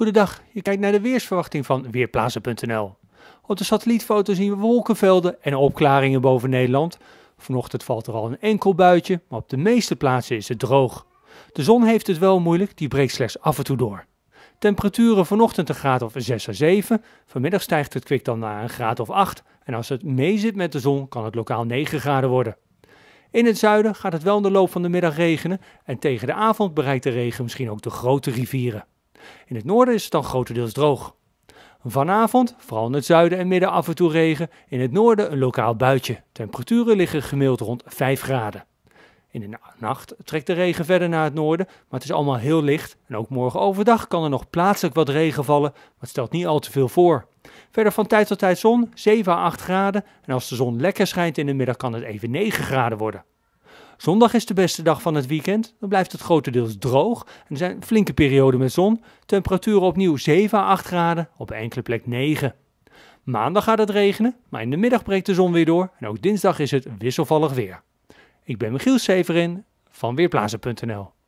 Goedendag, je kijkt naar de weersverwachting van Weerplaatsen.nl. Op de satellietfoto zien we wolkenvelden en opklaringen boven Nederland. Vanochtend valt er al een enkel buitje, maar op de meeste plaatsen is het droog. De zon heeft het wel moeilijk, die breekt slechts af en toe door. Temperaturen vanochtend een graad of 6 à 7, vanmiddag stijgt het kwik dan naar een graad of 8 en als het meezit met de zon kan het lokaal 9 graden worden. In het zuiden gaat het wel in de loop van de middag regenen en tegen de avond bereikt de regen misschien ook de grote rivieren. In het noorden is het dan grotendeels droog. Vanavond, vooral in het zuiden en midden af en toe regen, in het noorden een lokaal buitje. Temperaturen liggen gemiddeld rond 5 graden. In de nacht trekt de regen verder naar het noorden, maar het is allemaal heel licht. En ook morgen overdag kan er nog plaatselijk wat regen vallen, maar het stelt niet al te veel voor. Verder van tijd tot tijd zon, 7 à 8 graden. En als de zon lekker schijnt in de middag kan het even 9 graden worden. Zondag is de beste dag van het weekend. Dan blijft het grotendeels droog. Er zijn flinke perioden met zon. Temperaturen opnieuw 7 à 8 graden, op enkele plek 9. Maandag gaat het regenen, maar in de middag breekt de zon weer door. En ook dinsdag is het wisselvallig weer. Ik ben Michiel Severin van weerblazen.nl.